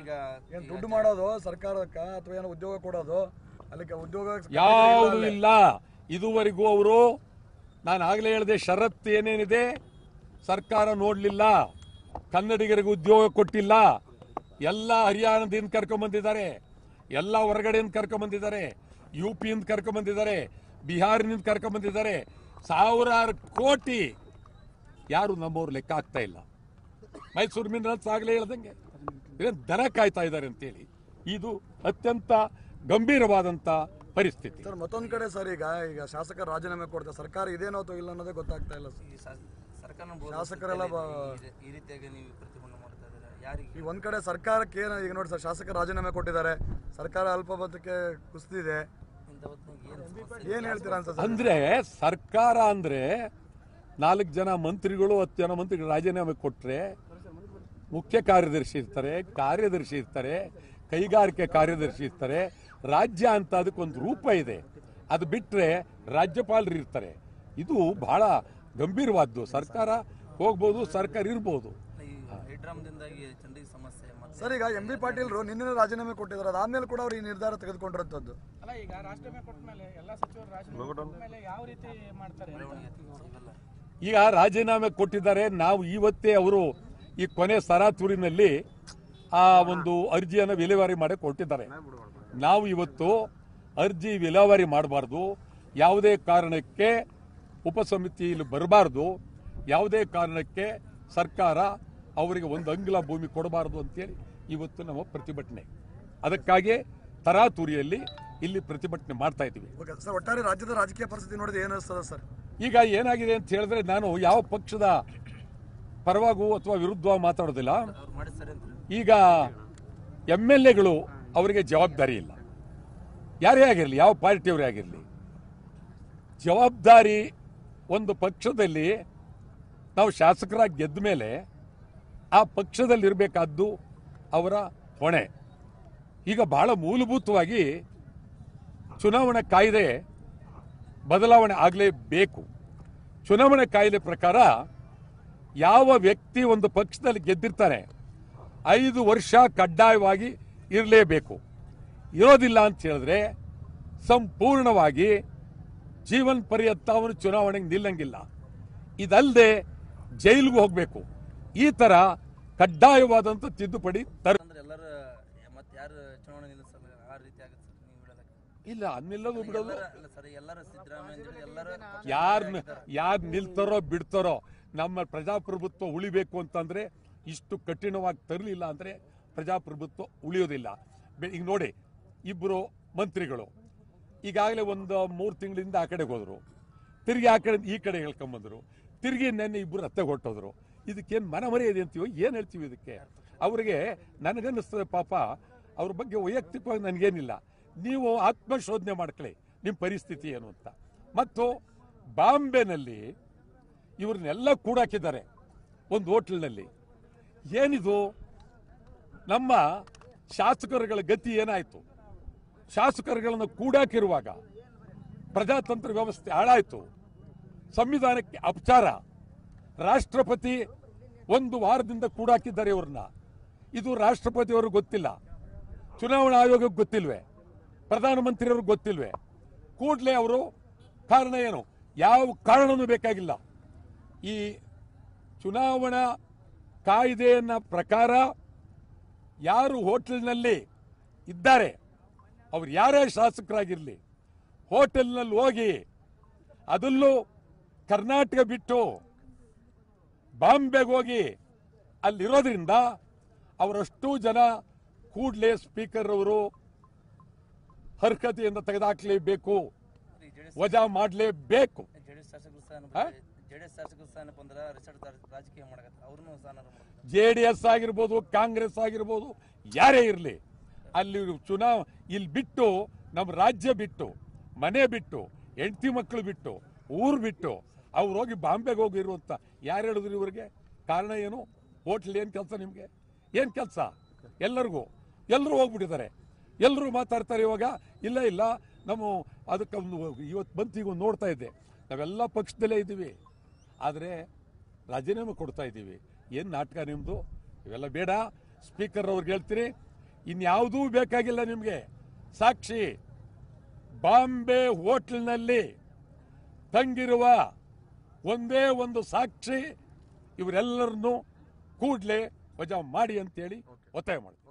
ಈಗ ದುಡ್ಡು ಮಾಡೋದು ಸರ್ಕಾರಕ್ಕ ಅಥವಾ ಏನೋ ಉದ್ಯೋಗ ಕೊಡೋದು ಅಲ್ಲಿಗೆ ಉದ್ಯೋಗ ಯಾವುದು ಇಲ್ಲ ಇದುವರೆಗೂ ಅವರು ನಾನು ಆಗಲೇ ಹೇಳಿದೆ ಶರತ್ ಏನೇನಿದೆ ಸರ್ಕಾರ ನೋಡಲಿಲ್ಲ ಕನ್ನಡಿಗರಿಗೆ ಉದ್ಯೋಗ ಕೊಟ್ಟಿಲ್ಲ ಎಲ್ಲ ಹರಿಯಾಣದಿಂದ ಬಂದಿದ್ದಾರೆ ಎಲ್ಲ ಹೊರಗಡೆಯಿಂದ ಕರ್ಕೊಂಬಂದಿದ್ದಾರೆ ಯು ಪಿಯಿಂದ ಕರ್ಕೊಂಬಂದಿದ್ದಾರೆ ಬಿಹಾರಿನಿಂದ ಬಂದಿದ್ದಾರೆ ಸಾವಿರಾರು ಕೋಟಿ ಯಾರು ನಮ್ಮವ್ರು ಲೆಕ್ಕ ಆಗ್ತಾ ಇಲ್ಲ ಮೈಸೂರು ಮಿನರಲ್ಸ್ ಆಗಲೇ ಹೇಳ್ದಂಗೆ ದರ ಕಾಯ್ತಾ ಇದ್ದಾರೆ ಅಂತೇಳಿ ಇದು ಅತ್ಯಂತ ಗಂಭೀರವಾದಂತ ಪರಿಸ್ಥಿತಿ ಸರ್ ಮತ್ತೊಂದು ಕಡೆ ಸರ್ ಈಗ ಈಗ ಶಾಸಕರು ರಾಜೀನಾಮೆ ಕೊಡ್ತಾರೆ ಸರ್ಕಾರ ಇದೇನೋ ಅಥವಾ ಇಲ್ಲ ಅನ್ನೋದೇ ಗೊತ್ತಾಗ್ತಾ ಇಲ್ಲ ಶಾಸಕರೆಲ್ಲ ಈ ರೀತಿಯಾಗಿ ಒಂದ್ ಕಡೆ ಸರ್ಕಾರಕ್ಕೆ ಏನೋ ಈಗ ನೋಡಿ ಸರ್ ಶಾಸಕರು ರಾಜೀನಾಮೆ ಕೊಟ್ಟಿದ್ದಾರೆ ಸರ್ಕಾರ ಅಲ್ಪಮತಕ್ಕೆ ಕುಸಿದಿದೆ ಏನ್ ಹೇಳ್ತೀರಾ ಅಂತ ಅಂದ್ರೆ ಸರ್ಕಾರ ಅಂದ್ರೆ ನಾಲ್ಕು ಜನ ಮಂತ್ರಿಗಳು ಹತ್ತು ಜನ ಮಂತ್ರಿಗಳು ರಾಜೀನಾಮೆ ಕೊಟ್ರೆ ಮುಖ್ಯ ಕಾರ್ಯದರ್ಶಿ ಇರ್ತಾರೆ ಕಾರ್ಯದರ್ಶಿ ಇರ್ತಾರೆ ಕೈಗಾರಿಕೆ ಕಾರ್ಯದರ್ಶಿ ಇರ್ತಾರೆ ರಾಜ್ಯ ಅಂತ ಒಂದು ರೂಪ ಇದೆ ಅದು ಬಿಟ್ಟರೆ ರಾಜ್ಯಪಾಲರು ಇರ್ತಾರೆ ಇದು ಬಹಳ ಗಂಭೀರವಾದ್ದು ಸರ್ಕಾರ ಹೋಗ್ಬೋದು ಸರ್ಕಾರ ಇರ್ಬೋದು ಸರ್ ಈಗ ಎಂ ಬಿ ಪಾಟೀಲ್ ನಿನ್ನೆ ರಾಜೀನಾಮೆ ಕೊಟ್ಟಿದ್ದಾರೆ ಅದಾದ್ಮೇಲೆ ಕೂಡ ಅವ್ರು ಈ ನಿರ್ಧಾರ ಮಾಡ್ತಾರೆ ಈಗ ರಾಜೀನಾಮೆ ಕೊಟ್ಟಿದ್ದಾರೆ ನಾವು ಇವತ್ತೇ ಅವರು ಈ ಕೊನೆ ಸರಾತೂರಿನಲ್ಲಿ ಆ ಒಂದು ಅರ್ಜಿಯನ್ನು ವಿಲೇವಾರಿ ಮಾಡಿ ಕೊಟ್ಟಿದ್ದಾರೆ ನಾವು ಇವತ್ತು ಅರ್ಜಿ ವಿಲೇವಾರಿ ಮಾಡಬಾರ್ದು ಯಾವುದೇ ಕಾರಣಕ್ಕೆ ಉಪಸಮಿತಿಯಲ್ಲಿ ಬರಬಾರ್ದು ಯಾವುದೇ ಕಾರಣಕ್ಕೆ ಸರ್ಕಾರ ಅವರಿಗೆ ಒಂದು ಅಂಗ್ಲ ಭೂಮಿ ಕೊಡಬಾರ್ದು ಅಂತೇಳಿ ಇವತ್ತು ನಮ್ಮ ಪ್ರತಿಭಟನೆ ಅದಕ್ಕಾಗಿ ತರಾತುರಿಯಲ್ಲಿ ಇಲ್ಲಿ ಪ್ರತಿಭಟನೆ ಮಾಡ್ತಾ ಇದ್ದೀವಿ ಒಟ್ಟಾರೆ ರಾಜ್ಯದ ರಾಜಕೀಯ ಪರಿಸ್ಥಿತಿ ನೋಡಿದ್ರೆ ಏನು ಸರ್ ಈಗ ಏನಾಗಿದೆ ಅಂತ ಹೇಳಿದ್ರೆ ನಾನು ಯಾವ ಪಕ್ಷದ ಪರವಾಗೂ ಅಥವಾ ವಿರುದ್ಧವಾಗಿ ಮಾತಾಡೋದಿಲ್ಲ ಈಗ ಎಮ್ ಎಲ್ ಎಗಳು ಅವರಿಗೆ ಜವಾಬ್ದಾರಿ ಇಲ್ಲ ಯಾರೇ ಆಗಿರಲಿ ಯಾವ ಪಾರ್ಟಿಯವರೇ ಆಗಿರಲಿ ಜವಾಬ್ದಾರಿ ಒಂದು ಪಕ್ಷದಲ್ಲಿ ನಾವು ಶಾಸಕರಾಗಿ ಗೆದ್ದ ಮೇಲೆ ಆ ಪಕ್ಷದಲ್ಲಿರಬೇಕಾದ್ದು ಅವರ ಹೊಣೆ ಈಗ ಬಹಳ ಮೂಲಭೂತವಾಗಿ ಚುನಾವಣಾ ಕಾಯ್ದೆ ಬದಲಾವಣೆ ಆಗಲೇಬೇಕು ಚುನಾವಣೆ ಕಾಯ್ದೆ ಪ್ರಕಾರ ಯಾವ ವ್ಯಕ್ತಿ ಒಂದು ಪಕ್ಷದಲ್ಲಿ ಗೆದ್ದಿರ್ತಾರೆ ಐದು ವರ್ಷ ಕಡ್ಡಾಯವಾಗಿ ಇರಲೇಬೇಕು ಇರೋದಿಲ್ಲ ಅಂತ ಹೇಳಿದ್ರೆ ಸಂಪೂರ್ಣವಾಗಿ ಜೀವನ ಪರ್ಯಂತ ಅವನು ಚುನಾವಣೆಗೆ ನಿಲ್ಲಂಗಿಲ್ಲ ಇದಲ್ಲದೆ ಜೈಲಿಗೂ ಹೋಗಬೇಕು ಈ ತರ ಕಡ್ಡಾಯವಾದಂಥ ತಿದ್ದುಪಡಿ ತರ ಇಲ್ಲ ಅನ್ನಿಲ್ಲದು ಬಿಡೋದು ಯಾರು ಯಾರು ನಿಲ್ತಾರೋ ಬಿಡ್ತಾರೋ ನಮ್ಮ ಪ್ರಜಾಪ್ರಭುತ್ವ ಉಳಿಬೇಕು ಅಂತಂದರೆ ಇಷ್ಟು ಕಠಿಣವಾಗಿ ತರಲಿಲ್ಲ ಅಂದರೆ ಪ್ರಜಾಪ್ರಭುತ್ವ ಉಳಿಯೋದಿಲ್ಲ ಈಗ ನೋಡಿ ಇಬ್ಬರು ಮಂತ್ರಿಗಳು ಈಗಾಗಲೇ ಒಂದು ಮೂರು ತಿಂಗಳಿಂದ ಆ ಕಡೆಗೆ ಹೋದರು ತಿರುಗಿ ಆ ಕಡೆ ಈ ಕಡೆ ಹೇಳ್ಕೊಂಬಂದರು ತಿರುಗಿ ನೆನ್ನೆ ಇಬ್ಬರು ಅತ್ತೆ ಹೊಟ್ಟೋದ್ರು ಇದಕ್ಕೇನು ಇದೆ ಅಂತೀವೋ ಏನು ಹೇಳ್ತೀವಿ ಇದಕ್ಕೆ ಅವರಿಗೆ ನನಗನ್ನಿಸ್ತದೆ ಪಾಪ ಅವ್ರ ಬಗ್ಗೆ ವೈಯಕ್ತಿಕವಾಗಿ ನನಗೇನಿಲ್ಲ ನೀವು ಆತ್ಮಶೋಧನೆ ಮಾಡ್ಕೊಳ್ಳಿ ನಿಮ್ಮ ಪರಿಸ್ಥಿತಿ ಏನು ಅಂತ ಮತ್ತು ಬಾಂಬೆನಲ್ಲಿ ಇವ್ರನ್ನೆಲ್ಲ ಕೂಡಾಕಿದ್ದಾರೆ ಒಂದು ಹೋಟೆಲ್ನಲ್ಲಿ ಏನಿದು ನಮ್ಮ ಶಾಸಕರುಗಳ ಗತಿ ಏನಾಯಿತು ಶಾಸಕರುಗಳನ್ನು ಕೂಡಾಕಿರುವಾಗ ಪ್ರಜಾತಂತ್ರ ವ್ಯವಸ್ಥೆ ಹಾಳಾಯಿತು ಸಂವಿಧಾನಕ್ಕೆ ಅಪಚಾರ ರಾಷ್ಟ್ರಪತಿ ಒಂದು ವಾರದಿಂದ ಕೂಡಾಕಿದ್ದಾರೆ ಇವ್ರನ್ನ ಇದು ರಾಷ್ಟ್ರಪತಿಯವ್ರಿಗೆ ಗೊತ್ತಿಲ್ಲ ಚುನಾವಣಾ ಆಯೋಗಕ್ಕೆ ಗೊತ್ತಿಲ್ವೇ ಪ್ರಧಾನಮಂತ್ರಿಯವ್ರಿಗೆ ಗೊತ್ತಿಲ್ವೇ ಕೂಡಲೇ ಅವರು ಕಾರಣ ಏನು ಯಾವ ಕಾರಣನೂ ಬೇಕಾಗಿಲ್ಲ ಈ ಚುನಾವಣಾ ಕಾಯ್ದೆಯನ್ನ ಪ್ರಕಾರ ಯಾರು ಹೋಟೆಲ್ನಲ್ಲಿ ಇದ್ದಾರೆ ಅವ್ರು ಯಾರೇ ಶಾಸಕರಾಗಿರಲಿ ಹೋಟೆಲ್ನಲ್ಲಿ ಹೋಗಿ ಅದಲ್ಲೂ ಕರ್ನಾಟಕ ಬಿಟ್ಟು ಬಾಂಬೆಗೆ ಹೋಗಿ ಅಲ್ಲಿರೋದ್ರಿಂದ ಅವರಷ್ಟು ಜನ ಕೂಡಲೇ ಸ್ಪೀಕರ್ ಅವರು ಹರ್ಕತೆಯಿಂದ ತೆಗೆದಾಕಲೇಬೇಕು ವಜಾ ಮಾಡಲೇಬೇಕು ಜೆ ಡಿ ಎಸ್ ಆಗಿರ್ಬೋದು ಕಾಂಗ್ರೆಸ್ ಆಗಿರ್ಬೋದು ಯಾರೇ ಇರಲಿ ಅಲ್ಲಿ ಚುನಾವ್ ಇಲ್ಲಿ ಬಿಟ್ಟು ನಮ್ಮ ರಾಜ್ಯ ಬಿಟ್ಟು ಮನೆ ಬಿಟ್ಟು ಹೆಂಡತಿ ಮಕ್ಕಳು ಬಿಟ್ಟು ಊರು ಬಿಟ್ಟು ಅವ್ರು ಹೋಗಿ ಬಾಂಬೆಗೆ ಹೋಗಿ ಯಾರು ಹೇಳಿದ್ರು ಇವ್ರಿಗೆ ಕಾರಣ ಏನು ಹೋಟ್ಲ್ ಏನು ಕೆಲಸ ನಿಮಗೆ ಏನು ಕೆಲಸ ಎಲ್ಲರಿಗೂ ಎಲ್ಲರೂ ಹೋಗ್ಬಿಟ್ಟಿದ್ದಾರೆ ಎಲ್ಲರೂ ಮಾತಾಡ್ತಾರೆ ಇವಾಗ ಇಲ್ಲ ಇಲ್ಲ ನಾವು ಅದಕ್ಕೆ ಒಂದು ಇವತ್ತು ಬಂತು ಈಗ ನೋಡ್ತಾ ಇದ್ದೆ ನಾವೆಲ್ಲ ಪಕ್ಷದಲ್ಲೇ ಇದ್ದೀವಿ ಆದರೆ ರಾಜೀನಾಮೆ ಕೊಡ್ತಾ ಇದ್ದೀವಿ ಏನು ನಾಟಕ ನಿಮ್ಮದು ಇವೆಲ್ಲ ಬೇಡ ಸ್ಪೀಕರ್ ಅವ್ರಿಗೆ ಹೇಳ್ತೀರಿ ಇನ್ಯಾವುದೂ ಬೇಕಾಗಿಲ್ಲ ನಿಮಗೆ ಸಾಕ್ಷಿ ಬಾಂಬೆ ಹೋಟ್ಲ್ನಲ್ಲಿ ತಂಗಿರುವ ಒಂದೇ ಒಂದು ಸಾಕ್ಷಿ ಇವರೆಲ್ಲರನ್ನು ಕೂಡಲೇ ವಜಾ ಮಾಡಿ ಅಂತೇಳಿ ಒತ್ತಾಯ ಮಾಡ್ತೀವಿ